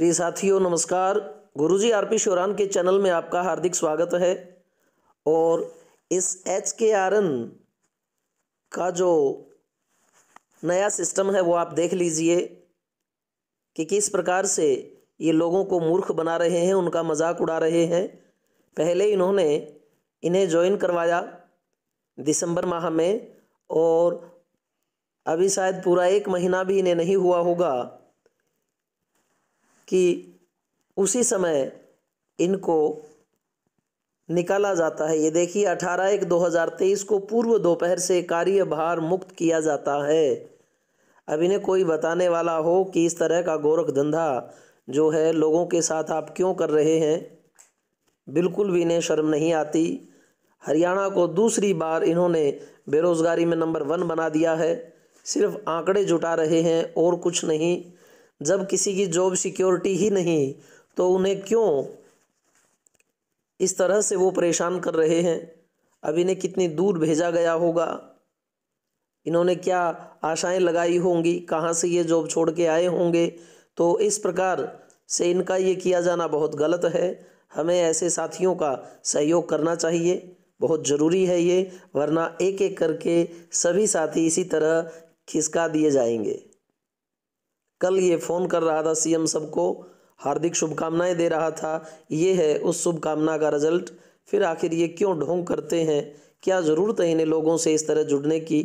प्रिय साथियों नमस्कार गुरुजी आरपी शोरान के चैनल में आपका हार्दिक स्वागत है और इस एच के आर एन का जो नया सिस्टम है वो आप देख लीजिए कि किस प्रकार से ये लोगों को मूर्ख बना रहे हैं उनका मजाक उड़ा रहे हैं पहले इन्होंने इन्हें ज्वाइन करवाया दिसंबर माह में और अभी शायद पूरा एक महीना भी इन्हें नहीं हुआ होगा कि उसी समय इनको निकाला जाता है ये देखिए अठारह एक दो हज़ार तेईस को पूर्व दोपहर से कार्यभार मुक्त किया जाता है अब इन्हें कोई बताने वाला हो कि इस तरह का गोरख धंधा जो है लोगों के साथ आप क्यों कर रहे हैं बिल्कुल भी इन्हें शर्म नहीं आती हरियाणा को दूसरी बार इन्होंने बेरोज़गारी में नंबर वन बना दिया है सिर्फ आंकड़े जुटा रहे हैं और कुछ नहीं जब किसी की जॉब सिक्योरिटी ही नहीं तो उन्हें क्यों इस तरह से वो परेशान कर रहे हैं अब इन्हें कितनी दूर भेजा गया होगा इन्होंने क्या आशाएं लगाई होंगी कहाँ से ये जॉब छोड़ के आए होंगे तो इस प्रकार से इनका ये किया जाना बहुत गलत है हमें ऐसे साथियों का सहयोग करना चाहिए बहुत ज़रूरी है ये वरना एक एक करके सभी साथी इसी तरह खिसका दिए जाएंगे कल ये फ़ोन कर रहा था सीएम सबको हार्दिक शुभकामनाएं दे रहा था ये है उस शुभकामना का रिजल्ट फिर आखिर ये क्यों ढोंग करते हैं क्या ज़रूरत है इन्हें लोगों से इस तरह जुड़ने की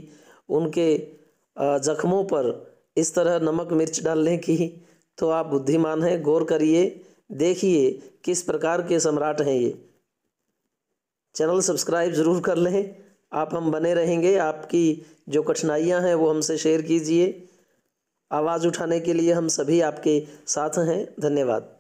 उनके ज़ख्मों पर इस तरह नमक मिर्च डालने की तो आप बुद्धिमान हैं गौर करिए देखिए किस प्रकार के सम्राट हैं ये चैनल सब्सक्राइब ज़रूर कर लें आप हम बने रहेंगे आपकी जो कठिनाइयाँ हैं वो हमसे शेयर कीजिए आवाज़ उठाने के लिए हम सभी आपके साथ हैं धन्यवाद